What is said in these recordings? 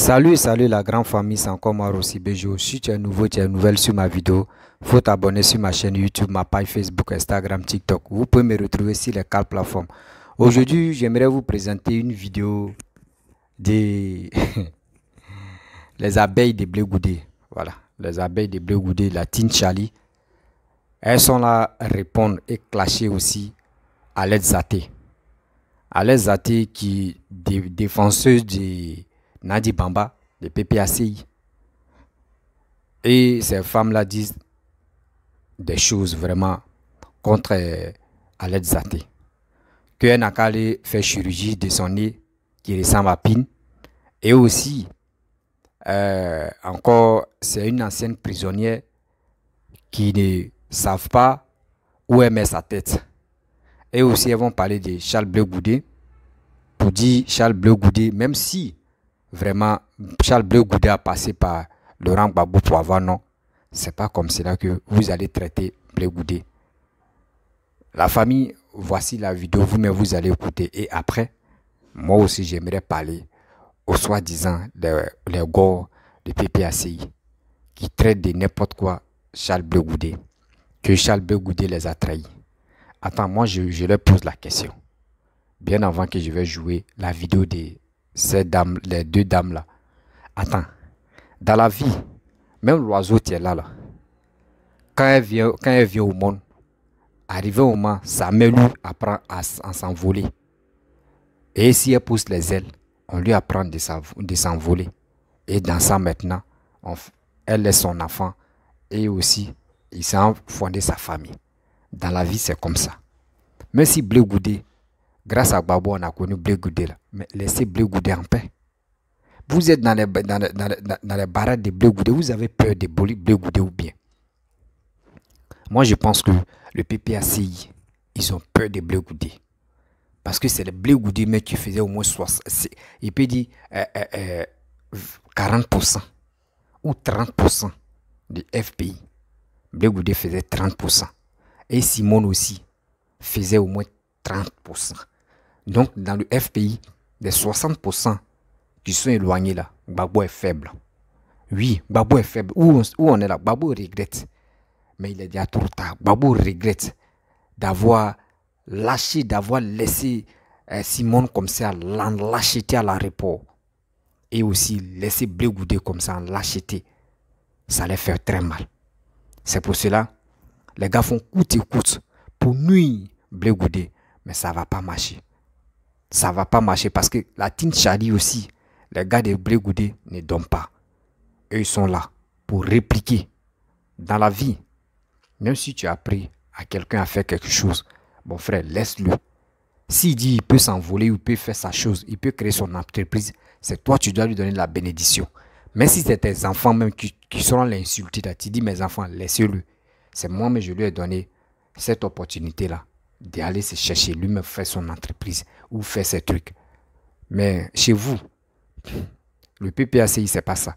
Salut, salut la grande famille, c'est encore moi Rossi Bejo. Si tu es nouveau, tu es nouvelle sur ma vidéo, faut t'abonner sur ma chaîne YouTube, ma page Facebook, Instagram, TikTok. Vous pouvez me retrouver sur les quatre plateformes. Aujourd'hui, j'aimerais vous présenter une vidéo des les abeilles des blé goudé. Voilà, les abeilles des blé goudé, la Tinchali. Elles sont là à répondre et clasher aussi à l'aide Zaté. À l'aide Zaté qui est défenseuse des Nadi Bamba, de PPACI. Et ces femmes-là disent des choses vraiment contre Aled Zaté. Que Nakale fait chirurgie de son nez qui ressemble à Pine. Et aussi, euh, encore, c'est une ancienne prisonnière qui ne savent pas où elle met sa tête. Et aussi, elles vont parler de Charles Bleu pour dire Charles Bleu même si Vraiment, Charles Bleu a passé par Laurent Babou pour avoir non. C'est pas comme cela que vous allez traiter Bleu Goudé. La famille, voici la vidéo, vous-même vous allez écouter. Et après, moi aussi j'aimerais parler aux soi-disant les, gars de PPACI qui traitent de n'importe quoi Charles Bleu Goudé. Que Charles Bleu les a trahis. Attends, moi je, je leur pose la question. Bien avant que je vais jouer la vidéo des ces dames, les deux dames-là. Attends, dans la vie, même l'oiseau, qui est là, là. Quand elle vient, au monde, arrivé au moment, sa mère lui apprend à, s'envoler. Et si elle pousse les ailes, on lui apprend de s'envoler. Et dans ça maintenant, elle laisse son enfant et aussi, il s'est fondé sa famille. Dans la vie, c'est comme ça. Même si Blé Goudé, Grâce à Babou on a connu Blé Goudé. Mais laissez Blé Goudé en paix. Vous êtes dans les, dans les, dans de Blé Goudé. Vous avez peur de Blé Goudé ou bien Moi, je pense que le PPACI, ils ont peur des Blé Goudé. Parce que c'est le Blé Goudé, mais qui faisait au moins 60. Il peut dire 40% euh, euh, euh, ou 30% du FPI. Blé Goudé faisait 30%. Et Simone aussi faisait au moins 30%. Donc, dans le FPI, les 60% qui sont éloignés là, Babou est faible. Oui, Babou est faible. Où on, est là Babou regrette. Mais il est déjà trop tard. Babou regrette d'avoir lâché, d'avoir laissé Simon euh, Simone comme ça, l'acheter lâcheté à la repos. Et aussi laisser Goudé comme ça, en Ça allait faire très mal. C'est pour cela, les gars font coûte et coûte pour nuire Goudé, Mais ça ne va pas marcher ça va pas marcher parce que la Team Charlie aussi, les gars de Bregoudé ne donnent pas. Eux, ils sont là pour répliquer. Dans la vie, même si tu as appris à quelqu'un à faire quelque chose, mon frère, laisse-le. S'il dit il peut s'envoler ou peut faire sa chose, il peut créer son entreprise, c'est toi, tu dois lui donner la bénédiction. Même si c'est tes enfants même qui, seront l'insulter, tu dis mes enfants, laisse le C'est moi, mais je lui ai donné cette opportunité-là d'aller se chercher lui-même, faire son entreprise ou faire ses trucs. Mais chez vous, le PPACI, c'est pas ça.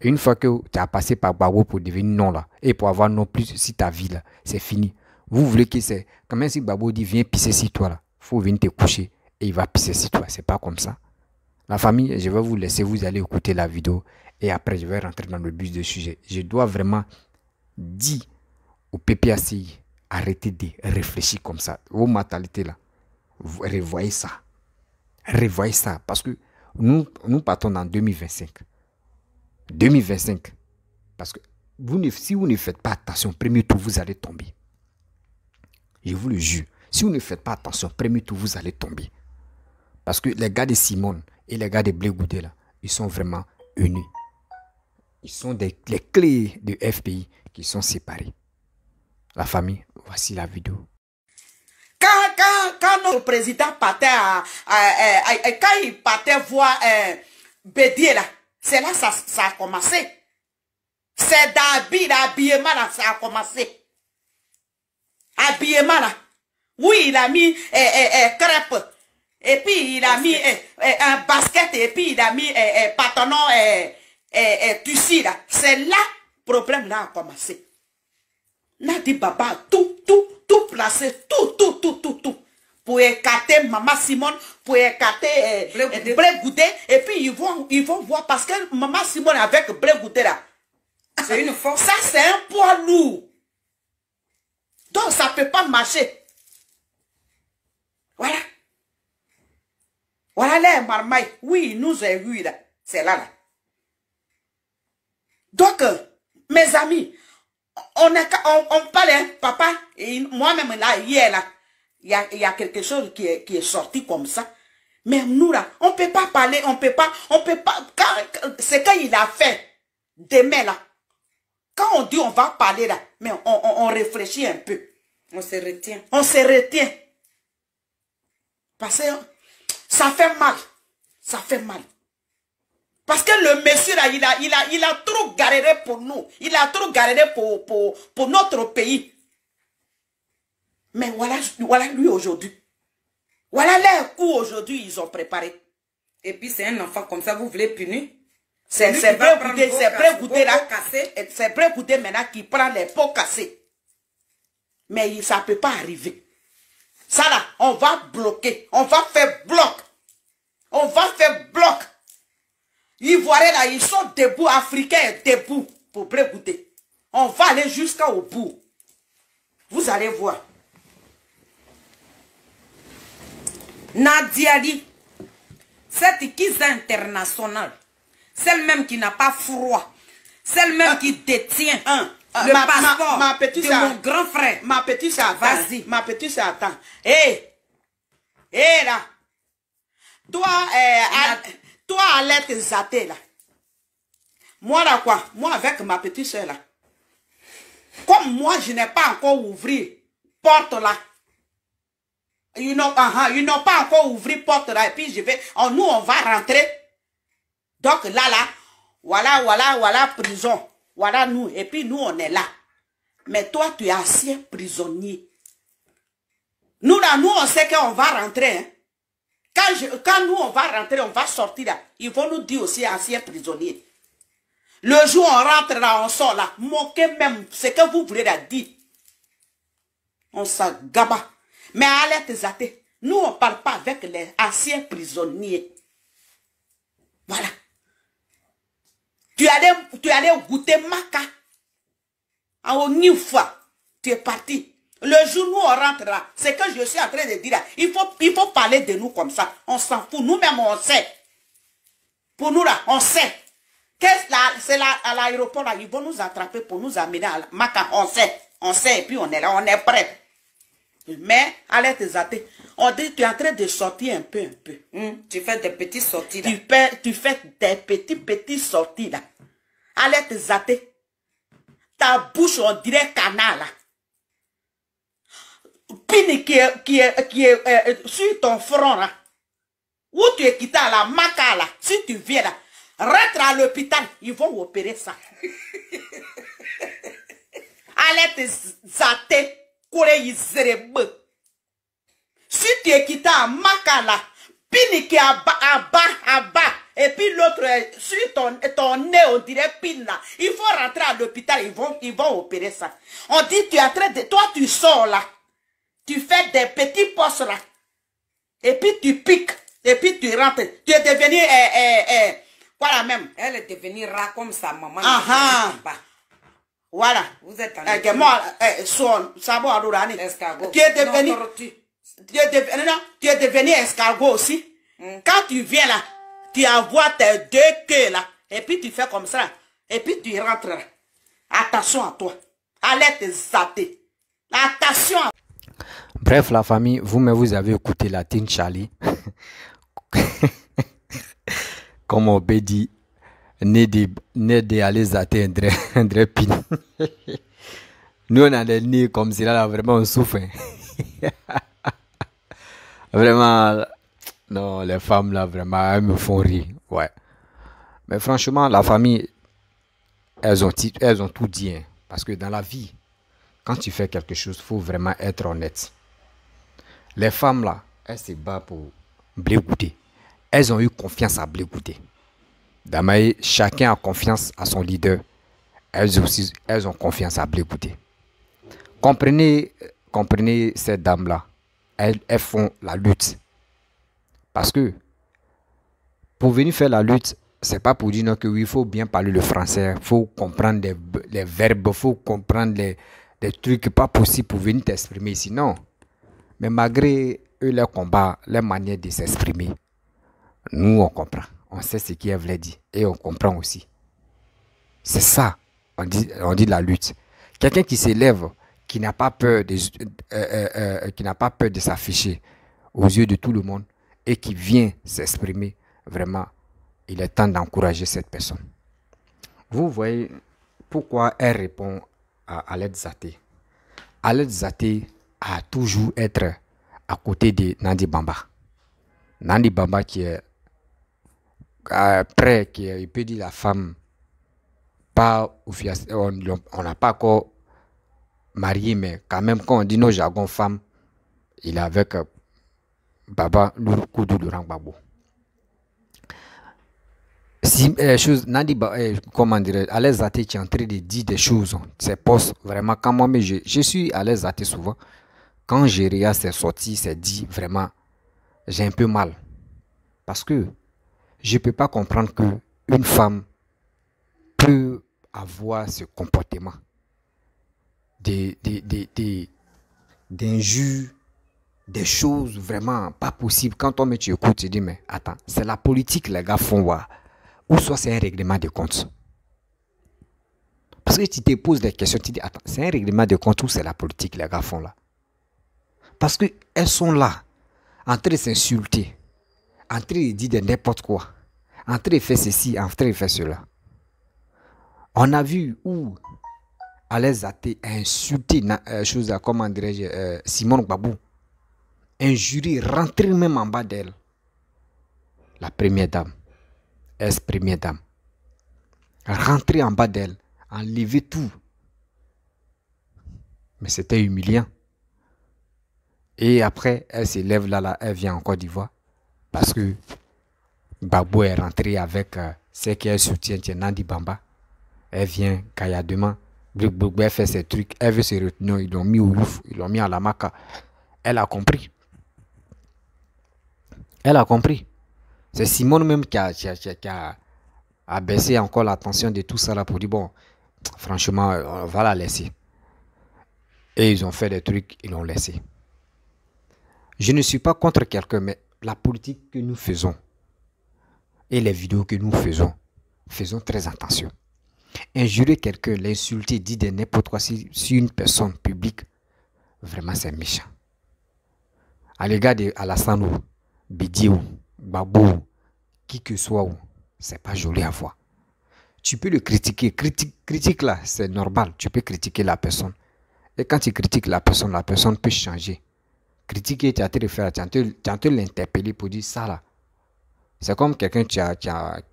une fois que tu as passé par Babo pour devenir non là, et pour avoir non plus si ta vie là, c'est fini. Vous voulez que c'est. Quand même si Babo dit viens pisser sur toi là, faut venir te coucher et il va pisser sur toi. C'est pas comme ça. La famille, je vais vous laisser, vous allez écouter la vidéo et après je vais rentrer dans le bus de sujet. Je dois vraiment dire au PPACI Arrêtez de réfléchir comme ça. Vos mentalités là, revoyez ça. Revoyez ça. Parce que nous, nous partons en 2025. 2025. Parce que si vous ne faites pas attention, premier tour, vous allez tomber. Je vous le jure. Si vous ne faites pas attention, premier tour, vous allez tomber. Parce que les gars de Simone et les gars de Blegoudé là, ils sont vraiment unis. Ils sont des, les clés du FPI qui sont séparés la famille. Voici la vidéo. Quand, quand, notre président partait, à, quand il partait voir euh, Bédier là, c'est là que ça, a commencé. C'est d'habit, l'habillement là, ça a commencé. Habillement là. Oui, il a mis eh, eh, eh crêpe. Et puis il a mis eh, un basket et puis il a mis patanon et, et, là. C'est là le problème là a commencé. N'a dit papa, tout, tout, tout placé, tout, tout, tout, tout, tout. Pour écarter maman Simone, pour écarter euh, blé, euh, Et puis ils vont, ils vont voir parce que maman Simone avec blé là. C'est une force. Ça, c'est un poids lourd. Donc, ça ne peut pas marcher. Voilà. Voilà les marmailles. Oui, nous est là. C'est là, là. Donc, euh, mes amis, on, est, on, on parle, hein, papa, moi-même là, hier là, il y a, quelque chose qui est, sorti comme ça. Mais nous là, on peut pas parler, on peut pas, on peut pas, c'est quand il a fait, demain là, quand on dit on va parler là, mais on, on réfléchit un peu. On se retient. On se retient. Parce que ça fait mal. Ça fait mal. Parce que le monsieur là, il a, il a, trop galéré pour nous. Il a trop galéré pour, pour, notre pays. Mais voilà, voilà lui aujourd'hui. Voilà les coup aujourd'hui, ils ont préparé. Et puis c'est un enfant comme ça, vous voulez punir C'est vrai goûter, c'est goûter là. C'est prêt goûter maintenant qui prend les pots cassés. Mais ça ne peut pas arriver. Ça là, on va bloquer. On va faire bloc. On va faire bloc. Ivoiriens là, ils sont debout, Africains debout pour écouter. On va aller jusqu'au bout. Vous allez voir. Nadia dit, cette qui internationale, celle-même qui n'a pas froid, celle-même qui ah, détient ah, ah, le passeport de mon grand frère. Ma petite ça vas-y. Ma petite sœur, attends. Hé, eh, eh, là. Toi, euh, toi, à l'être zaté, là. Moi, là, quoi Moi, avec ma petite soeur, là. Comme moi, je n'ai pas encore ouvert porte, là. Ils uh-huh, n'ont pas encore ouvert porte, là. Et puis, je vais... Oh, nous, on va rentrer. Donc, là, là, voilà, voilà, voilà, prison. Voilà, nous. Et puis, nous, on est là. Mais toi, tu es assis, prisonnier. Nous, là, nous, on sait qu'on va rentrer, hein. Quand, nous, on va rentrer, on va sortir là, ils vont nous dire aussi anciens prisonniers. Le jour on rentre là, on sort là, moquer même ce que vous voulez dire. On s'agaba. Mais allez tes Nous, on ne parle pas avec les anciens prisonniers. Voilà. Tu allais, tu allais goûter maca. En une fois, tu es parti. Le jour où on rentrera, c'est que je suis en train de dire, il faut, il faut parler de nous comme ça. On s'en fout. Nous-mêmes, on sait. Pour nous, là, on sait. Qu'est-ce C'est là, à l'aéroport, là, ils vont nous attraper pour nous amener à Maca. On sait. On sait, et puis on est là, on est prêt. Mais, allez tes athées. On dit, tu es en train de sortir un peu, un peu. Hmm, tu fais des petites sorties, là. Tu fais, tu fais des petits, petits sorties, là. Allez tes athées. Ta bouche, on dirait canal, là. Pini qui est, qui est, qui est euh, euh, sur ton front, là, où tu es quitté à la macala si tu viens là, rentre à l'hôpital, ils vont opérer ça. Allez te zater, Si tu es quitté à maca, là, qui est à bas, à bas, et puis l'autre, euh, sur ton, ton, nez, on dirait pine là. Il faut rentrer à l'hôpital, ils vont, ils vont opérer ça. On dit, tu es en train de, toi tu sors là tu fais des petits postes là, et puis tu piques, et puis tu rentres. Tu es devenu, eh, eh, eh, quoi voilà même. Elle est devenue rat comme sa maman. Ah, ah. Bah. Voilà. Vous êtes en train son, Tu es devenu, tu... es devenu, tu es devenu escargot aussi. Hmm. Quand tu viens là, tu envoies tes deux queues là, et puis tu fais comme ça, et puis tu rentres Attention à toi. Allez te Attention à toi. Bref, la famille, vous-même, vous avez écouté la Tinchali. Charlie. Comme on dit, dire, né de, André, Nous, on a des nez comme cela, là, vraiment, on souffre. Hein. vraiment, non, les femmes, là, vraiment, elles me font rire. Ouais. Mais franchement, la famille, elles ont, elles ont tout dit. Hein. parce que dans la vie, quand tu fais quelque chose, il faut vraiment être honnête. Les femmes là, elles se battent pour blé Elles ont eu confiance à blé goûter. chacun a confiance à son leader. Elles aussi, elles ont confiance à blé Comprenez, comprenez ces dames là. Elles, elles font la lutte. Parce que pour venir faire la lutte, c'est pas pour dire non, que oui, il faut bien parler le français, il faut comprendre les, les verbes, il faut comprendre les, des trucs pas possibles pour venir t'exprimer ici, non. Mais malgré eux, leurs combat, leur manière de s'exprimer, nous, on comprend. On sait ce qu'ils voulaient dire et on comprend aussi. C'est ça, on dit, on dit la lutte. Quelqu'un qui s'élève, qui n'a pas peur euh, euh, euh, qui n'a pas peur de s'afficher aux yeux de tout le monde et qui vient s'exprimer, vraiment, il est temps d'encourager cette personne. Vous voyez pourquoi elle répond à Aled Zaté. Aled a toujours été à côté de Nandi Bamba. Nandi Bamba qui est prêt, qui est, il peut dire la femme, on n'a pas encore marié, mais quand même quand on dit nos jargons femmes, il est avec euh, Baba Lourkoudou Durang Babou euh, chose, eh, comment dire, à l'aise tu es en train de dire des choses, hein. C'est pas vraiment, quand moi, je, je suis à l'aise souvent, quand Géria s'est sorti, s'est dit, vraiment, j'ai un peu mal. Parce que je ne peux pas comprendre qu'une femme peut avoir ce comportement des, des, des, des choses vraiment pas possibles. Quand on me tu écoutes, tu dis, mais attends, c'est la politique, les gars font voir ou soit c'est un règlement de compte. Parce que tu te poses des questions, tu dis, attends, c'est un règlement de compte ou c'est la politique les gars font là Parce qu'elles sont là, en train s'insulter, en train de dire n'importe quoi, en train faire ceci, en train faire cela. On a vu où allez a insulté, euh, chose à, comment dirais-je, euh, Simone Babou, jury rentré même en bas d'elle, la première dame. Est-ce dame Rentrer en bas d'elle, enlever tout. Mais c'était humiliant. Et après, elle s'élève là-là, elle vient en Côte d'Ivoire. Parce que Babou est rentré avec euh, ce qu'elle soutient, Nandi Bamba. Elle vient cailladement. elle fait ses trucs. Elle veut se retenir. Ils l'ont mis au ouf. Ils l'ont mis à la maca. Elle a compris. Elle a compris. C'est Simone même qui a, baissé encore l'attention de tout ça là pour dire bon, franchement, euh, on va la laisser. Et ils ont fait des trucs, ils l'ont laissé. Je ne suis pas contre quelqu'un, mais la politique que nous faisons et les vidéos que nous faisons, faisons très attention. Injurer quelqu'un, l'insulter, dire des n'importe quoi sur une personne publique, vraiment c'est méchant. À l'égard de Alassane Bidiou, babou, qui que soit Ce c'est pas joli à voir. Tu peux le critiquer. Critique, critique là, c'est normal. Tu peux critiquer la personne. Et quand tu critiques la personne, la personne peut changer. Critiquer, tu as te tu l'interpeller pour dire ça là. C'est comme quelqu'un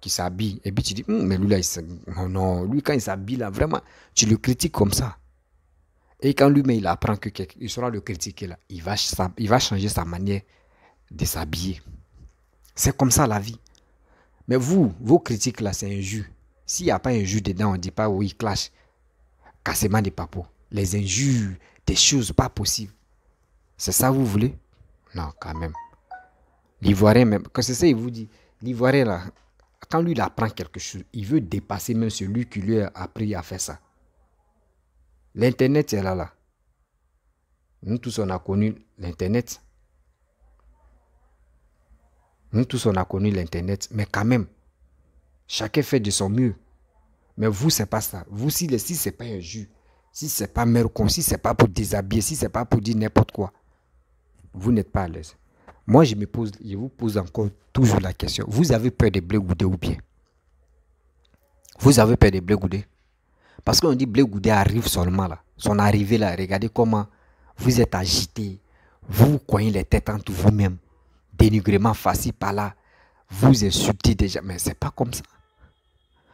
qui, s'habille et puis tu dis, hum, mais lui là, il non, lui quand il s'habille là, vraiment, tu le critiques comme ça. Et quand lui-même il apprend que il le critiquer là, il va, il va changer sa manière de s'habiller. C'est comme ça la vie. Mais vous, vos critiques là, c'est un jus. S'il n'y a pas un jus dedans, on ne dit pas oui, clash. Cassement des papos. Les injures, des choses pas possibles. C'est ça vous voulez Non, quand même. L'Ivoirien, même, que c'est ça, il vous dit. L'Ivoirien là, quand lui il apprend quelque chose, il veut dépasser même celui qui lui a appris à faire ça. L'Internet est là, là. Nous tous, on a connu l'Internet. Nous tous, on a connu l'Internet, mais quand même, chacun fait de son mieux. Mais vous, c'est pas ça. Vous, si, si ce n'est pas un jus, si ce n'est pas mercon, si ce n'est pas pour déshabiller, si ce n'est pas pour dire n'importe quoi, vous n'êtes pas à l'aise. Moi, je me pose, je vous pose encore toujours la question. Vous avez peur de blés ou bien Vous avez peur des blés Parce qu'on dit blé goudé arrive seulement là. Son arrivée là, regardez comment vous êtes agité. Vous, vous coignez les têtes entre vous-même dénigrement facile par là, vous insultez déjà. Mais c'est pas comme ça.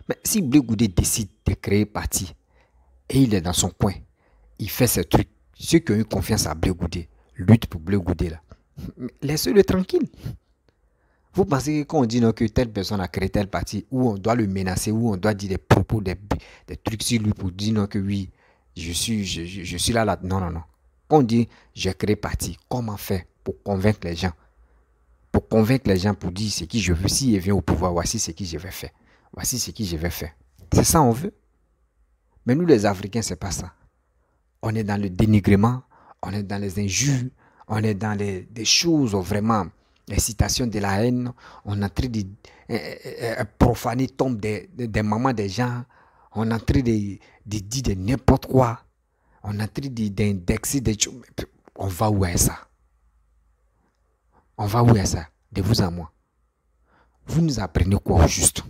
Mais si Bleu Goudé décide de créer parti et il est dans son coin, il fait ses trucs. Ceux qui ont eu confiance à Bleu Goudé, lutte pour Bleu Goudé là. Laissez-le tranquille. Vous pensez que quand on dit non, que telle personne a créé tel parti, où on doit le menacer, où on doit dire des propos, des, trucs sur lui pour dire non, que oui, je suis, je, suis là, là. Non, non, non. Quand on dit j'ai créé parti, comment faire pour convaincre les gens pour convaincre les gens, pour dire ce qui je veux, si je vient au pouvoir, voici ce que je vais faire, voici ce que je vais faire. C'est ça on veut. Mais nous les Africains, c'est pas ça. On est dans le dénigrement, on est dans les injures, on est dans les, des choses vraiment, les de la haine, on est en train de euh, euh, euh, profaner tombe des, des, des, mamans des gens, on est en train de, dire de n'importe quoi, on est en train d'indexer des choses. On va où est ça on va où à ça De vous à moi. Vous nous apprenez quoi juste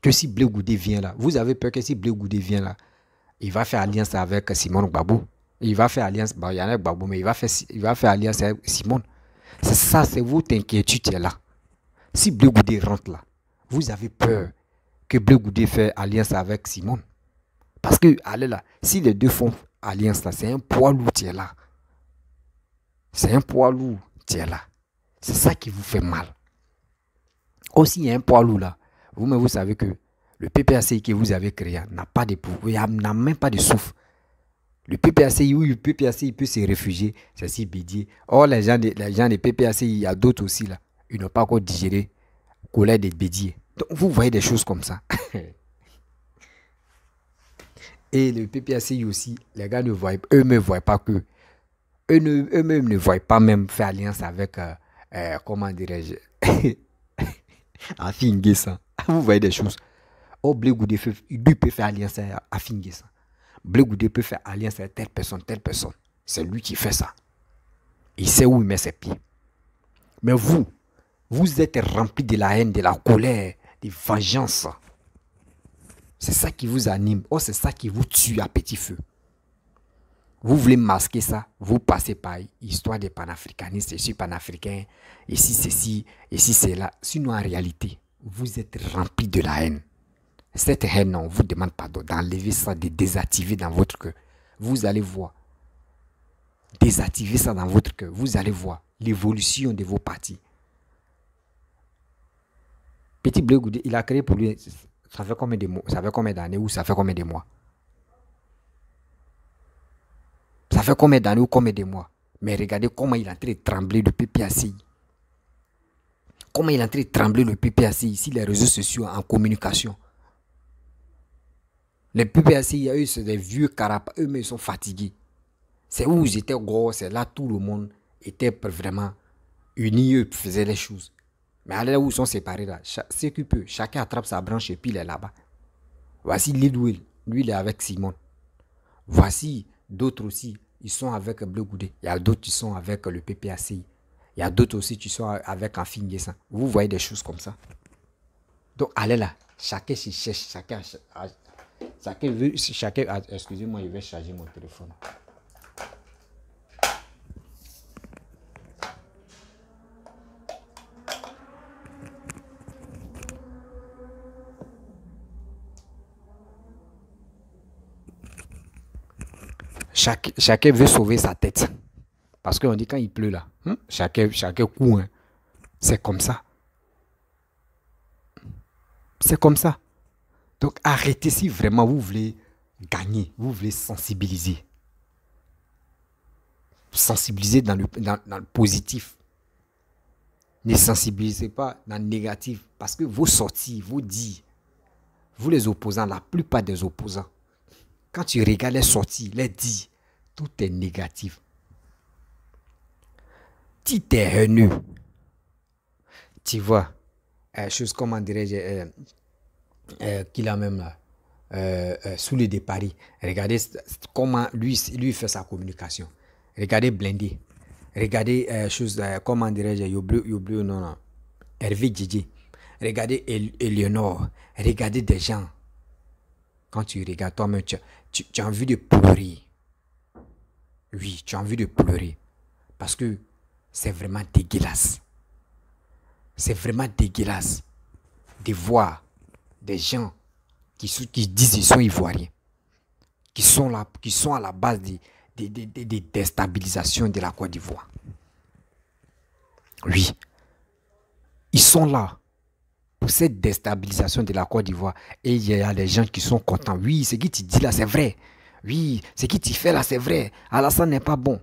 Que si Bleu Goudé vient là, vous avez peur que si Bleu Goudé vient là, il va faire alliance avec Simone Babou. Il va faire alliance, il y en a mais il va faire, il va faire alliance avec Simone. C'est ça, c'est votre inquiétude est là. Si Bleu Goudé rentre là, vous avez peur que Bleu Goudé fasse alliance avec Simone. Parce que, allez là, si les deux font alliance là, c'est un poids lourd qui est là. C'est un poids lourd là C'est ça qui vous fait mal. Aussi, il y a un poids lourd là. Vous-même, vous savez que le PPACI que vous avez créé hein, n'a pas de n'a même pas de souffle. Le PPACI, oui, le PPACI peut se réfugier, c'est si Bédié. Or, les gens, les gens des PPACI, il y a d'autres aussi là. Ils n'ont pas encore digéré colère des bédiers. Donc, vous voyez des choses comme ça. Et le PPACI aussi, les gars ne voient, eux ne voient pas que eux-mêmes ne voient pas même faire alliance avec, euh, euh, comment dirais-je, Afingesan. Ah, vous voyez des choses. Oh, Blegoudé peut faire alliance à Afingesan. Blegoudé peut faire alliance avec telle personne, telle personne. C'est lui qui fait ça. Il sait où il met ses pieds. Mais vous, vous êtes rempli de la haine, de la colère, de vengeance. C'est ça qui vous anime. Oh, c'est ça qui vous tue à petit feu. Vous voulez masquer ça, vous passez par histoire des panafricanistes, je suis panafricain, ici ceci, ici là. Sinon, en réalité, vous êtes rempli de la haine. Cette haine, on vous demande pardon, d'enlever ça, de désactiver dans votre cœur. Vous allez voir. Désactiver ça dans votre cœur. Vous allez voir l'évolution de vos parties. Petit Bleu il a créé pour lui, ça ça fait combien d'années ou ça fait combien de mois fait combien d'années ou combien de mois Mais regardez comment il est en train trembler le PPAC Comment il a en train trembler le PPAC ici, les réseaux sociaux en communication. Les y a eu des vieux carapaces. Eux-mêmes, sont fatigués. C'est où j'étais étaient gros, c'est là tout le monde était vraiment unis, eux faisaient les choses. Mais allez là où ils sont séparés, là, c'est qui peut. Chacun attrape sa branche et puis il est là-bas. Voici Lidwell, lui, il est avec Simon. Voici d'autres aussi ils sont avec Bleu Goudé. Il y a d'autres qui sont avec le PPACI. Il y a d'autres aussi qui sont avec un finissant Vous voyez des choses comme ça. Donc, allez là. Chacun s'y cherche. Chacun, chacun veut. Chacun, ah, excusez-moi, je vais charger mon téléphone. chaque, chacun veut sauver sa tête. Parce qu'on dit quand il pleut là, hein, chacun, chacun court. Hein. C'est comme ça. C'est comme ça. Donc arrêtez si vraiment vous voulez gagner, vous voulez sensibiliser. Sensibiliser dans le, dans le positif. Ne sensibilisez pas dans le négatif. Parce que vos sorties, vos dits, vous les opposants, la plupart des opposants, quand tu regardes les sorties, les dits, tout est négatif. tu t'es tu vois, euh, chose comment dirais-je, euh, euh, qu'il a même là, sous le départ. Regardez comment lui, lui fait sa communication. Regardez Blindé. Regardez chose, comment dirais-je, Yoblio, non, non. Hervé Didier. Regardez Eleonore. Regardez des gens. Quand tu regardes toi-même, tu, tu as envie de pourrir. Oui, tu as envie de pleurer. Parce que c'est vraiment dégueulasse. C'est vraiment dégueulasse de voir des gens qui, disent qu'ils sont ivoiriens, qui sont, là, qui sont à la base des, des, déstabilisations de la Côte d'Ivoire. Oui, ils sont là pour cette déstabilisation de la Côte d'Ivoire. Et il y a des gens qui sont contents. Oui, ce que tu dis là, c'est vrai. Oui, ce qui tu fais là, c'est vrai. Alassane n'est pas bon.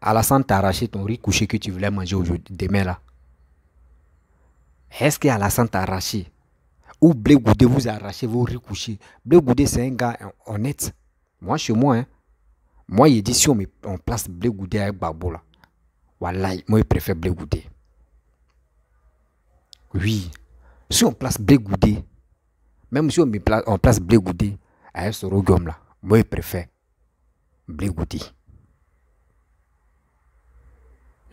Alassane t'a arraché ton riz couché que tu voulais manger aujourd'hui, demain là. Est-ce qu'Alassane t'a arraché Ou Blé Goudé vous arrachez vos riz couchés Blé Goudé, c'est un gars honnête. Moi, chez moi, hein. Moi, il dit si on, me, place Blé Goudé avec Babou là. Voilà, moi, il préfère Blé Goudé. Oui. Si on place Blé Goudé, même si on, me place, on place Blé Goudé, avec ce là, préfère préfet goudé.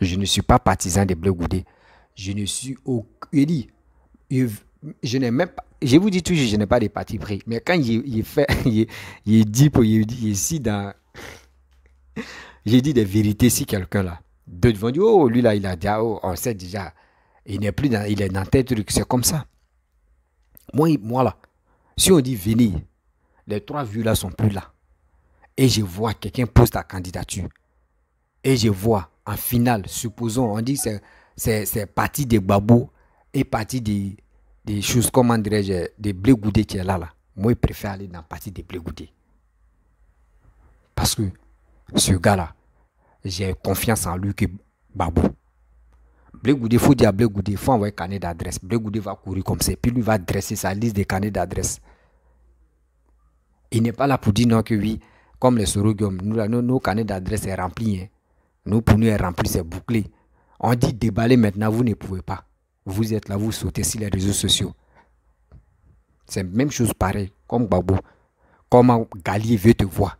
je ne suis pas partisan de goudé. je ne suis au je n'ai même pas je vous dis toujours je n'ai pas de parti pris mais quand il fait il dit pour ici dans j'ai dit des vérités si quelqu'un là d'autres vont dire oh lui là il a dit... oh, on sait déjà il n'est plus dans il est dans tel truc c'est comme ça moi moi là si on dit venir les trois vues là sont plus là. Et je vois quelqu'un pose ta candidature. Et je vois en finale, supposons, on dit c'est c'est parti de Babou et partie des, choses, comment dirais-je, des blé qui est là, là. Moi, je préfère aller dans la partie des blé Parce que ce gars-là, j'ai confiance en lui que babou. Blé il faut dire à il faut envoyer carnet d'adresse. Blé goudé va courir comme ça, puis lui va dresser sa liste des carnets d'adresse. Il n'est pas là pour dire non que oui, comme les sorogums, nous, nos, canets d'adresse sont remplis, hein. nos Nous, pour nous, rempli, c'est bouclé. On dit déballer maintenant, vous ne pouvez pas. Vous êtes là, vous sautez sur les réseaux sociaux. C'est même chose pareil, comme Babou. Comment Galier veut te voir.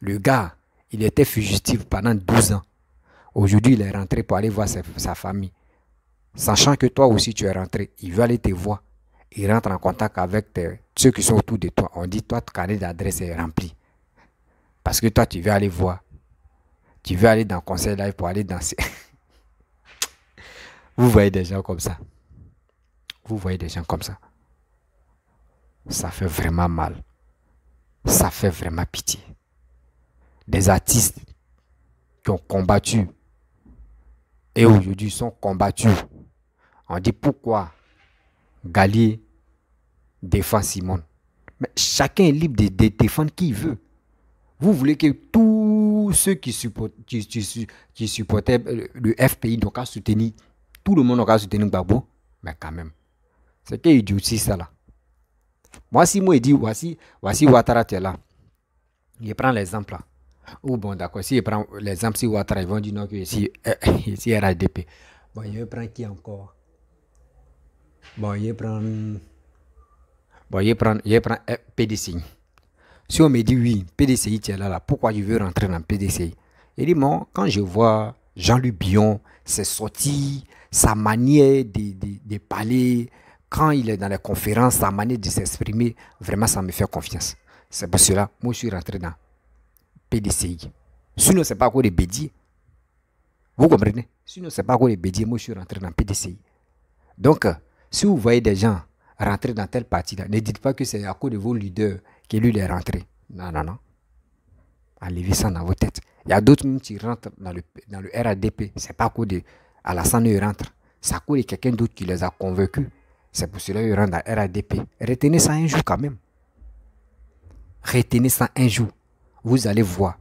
Le gars, il était fugitif pendant 12 ans. Aujourd'hui, il est rentré pour aller voir sa, sa famille. Sachant que toi aussi, tu es rentré, il veut aller te voir il rentre en contact avec ceux qui sont autour de toi. On dit, toi, ton carnet d'adresse est rempli. Parce que toi, tu veux aller voir. Tu veux aller dans le conseil live pour aller danser. Vous voyez des gens comme ça. Vous voyez des gens comme ça. Ça fait vraiment mal. Ça fait vraiment pitié. Des artistes qui ont combattu et aujourd'hui sont combattus. On dit pourquoi Gallier défend Simone. Mais chacun est libre de, défendre qui il veut. Vous voulez que tous ceux qui, qui, supportaient euh, le FPI n'ont qu'à soutenir, tout le monde n'a qu'à soutenir Gbagbo, mais quand même. C'est qu'il dit aussi ça là. Moi, si moi, il dit, voici, voici Ouattara, tu es là. il prend l'exemple là. Ou bon, d'accord, si il prend l'exemple, si Ouattara, ils vont dire non, que ici, ici RDP. Bon, je prends qui encore Bon, je vais prendre. Bon, PDCI. Eh, si on me dit oui, PDCI, tu là, là, pourquoi je veux rentrer dans PDCI Il dit, moi, quand je vois Jean-Luc Billon, ses sorties, sa manière de, de, parler, quand il est dans les conférences, sa manière de s'exprimer, vraiment, ça me fait confiance. C'est pour cela, moi, je suis rentré dans PDCI. Sinon, ce n'est pas quoi les bédiers. Vous comprenez Sinon, ce n'est pas quoi les bédiers. Moi, je suis rentré dans PDCI. Donc, si vous voyez des gens rentrer dans telle partie-là, ne dites pas que c'est à cause de vos leaders que lui est rentré. Non, non, non. Enlevez ça dans vos têtes. Il y a d'autres qui rentrent dans le, dans le RADP. C'est pas à cause de Alassane, ils rentrent. C'est à cause de quelqu'un d'autre qui les a convaincus. C'est pour cela qu'ils rentrent dans le RADP. Retenez ça un jour quand même. Retenez ça un jour. Vous allez voir.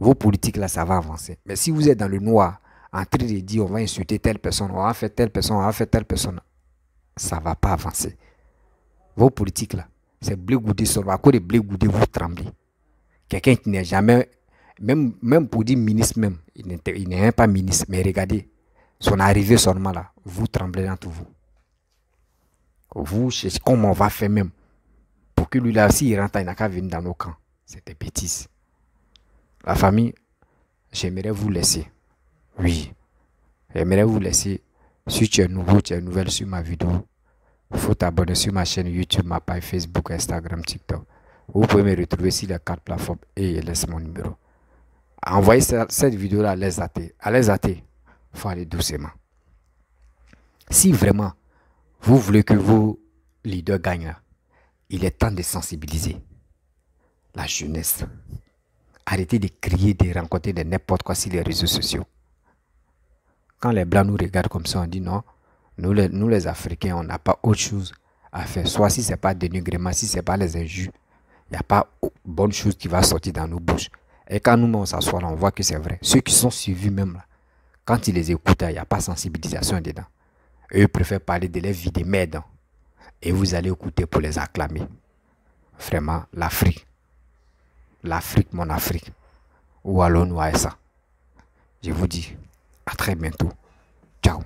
Vos politiques là, ça va avancer. Mais si vous êtes dans le noir, en et de dire on va insulter telle personne, on va faire telle personne, on va faire telle personne, ça ne va pas avancer. Vos politiques là, c'est blé goudé sur À cause de blé goudé, vous tremblez. Quelqu'un qui n'est jamais, même, même pour dire ministre même, il n'est pas ministre, mais regardez, son arrivée seulement là, vous tremblez dans tous vous. Vous cherchez comment on va faire même pour que lui là, il rentre, il n'a qu'à venir dans nos camps. C'est des bêtises. La famille, j'aimerais vous laisser. Oui. J'aimerais vous laisser si tu es nouveau, tu es nouvelle sur ma vidéo, il faut t'abonner sur ma chaîne YouTube, ma page Facebook, Instagram, TikTok. Vous pouvez me retrouver sur les quatre plateformes et laisse mon numéro. Envoyez cette vidéo-là à les À les il faut aller doucement. Si vraiment vous voulez que vos leaders gagnent, il est temps de sensibiliser la jeunesse. Arrêtez de crier, de rencontrer de n'importe quoi sur les réseaux sociaux. Quand les Blancs nous regardent comme ça, on dit non, nous les, Africains, on n'a pas autre chose à faire. Soit si ce n'est pas dénigrément, si ce n'est pas les injures, il n'y a pas bonne chose qui va sortir dans nos bouches. Et quand nous on s'assoit là, on voit que c'est vrai. Ceux qui sont suivis même là, quand ils les écoutent, il n'y a pas sensibilisation dedans. eux préfèrent parler de leur vie de merde. Et vous allez écouter pour les acclamer. Vraiment, l'Afrique. L'Afrique, mon Afrique. Ou allons-nous à ça Je vous dis, à très bientôt. Ciao.